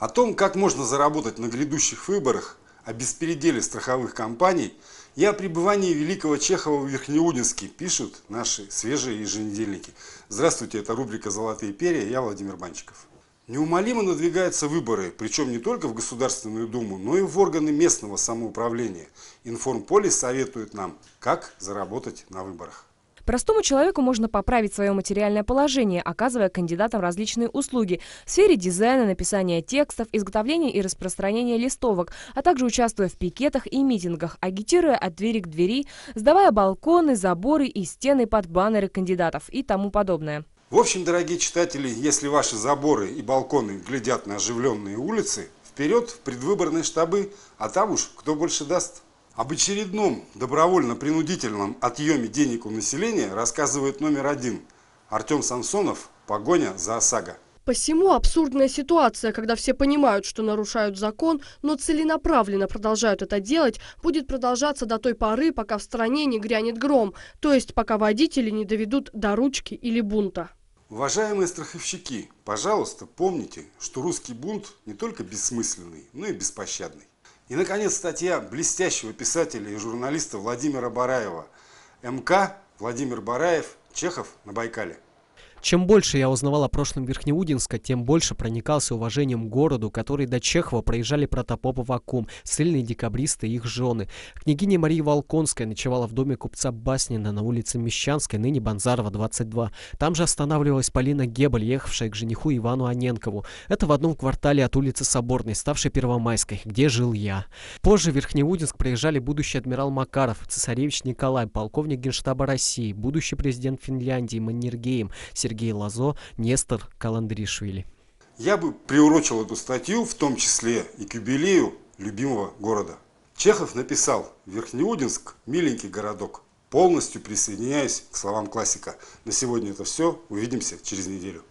О том, как можно заработать на грядущих выборах, о беспеределе страховых компаний и о пребывании великого Чехова в Верхнеудинске пишут наши свежие еженедельники. Здравствуйте, это рубрика «Золотые перья», я Владимир Банчиков. Неумолимо надвигаются выборы, причем не только в Государственную Думу, но и в органы местного самоуправления. Информполис советует нам, как заработать на выборах. Простому человеку можно поправить свое материальное положение, оказывая кандидатам различные услуги в сфере дизайна, написания текстов, изготовления и распространения листовок, а также участвуя в пикетах и митингах, агитируя от двери к двери, сдавая балконы, заборы и стены под баннеры кандидатов и тому подобное. В общем, дорогие читатели, если ваши заборы и балконы глядят на оживленные улицы, вперед в предвыборные штабы, а там уж кто больше даст. Об очередном добровольно-принудительном отъеме денег у населения рассказывает номер один Артем Самсонов «Погоня за ОСАГО». Посему абсурдная ситуация, когда все понимают, что нарушают закон, но целенаправленно продолжают это делать, будет продолжаться до той поры, пока в стране не грянет гром, то есть пока водители не доведут до ручки или бунта. Уважаемые страховщики, пожалуйста, помните, что русский бунт не только бессмысленный, но и беспощадный. И, наконец, статья блестящего писателя и журналиста Владимира Бараева. МК Владимир Бараев, Чехов на Байкале. Чем больше я узнавал о прошлом Верхнеудинска, тем больше проникался уважением к городу, который до Чехова проезжали протопопы вакуум, сильные декабристы и их жены. Княгиня Мария Волконская ночевала в доме купца Баснина на улице Мещанской, ныне Банзарова, 22. Там же останавливалась Полина Гебель, ехавшая к жениху Ивану Аненкову. Это в одном квартале от улицы Соборной, ставшей Первомайской, где жил я. Позже в Верхнеудинск проезжали будущий адмирал Макаров, цесаревич Николай, полковник Генштаба России, будущий президент Финляндии Маннергейм, Сергей Лазо, Нестор Каландришвили. Я бы приурочил эту статью, в том числе и к юбилею любимого города. Чехов написал «Верхнеудинск – миленький городок». Полностью присоединяюсь к словам классика. На сегодня это все. Увидимся через неделю.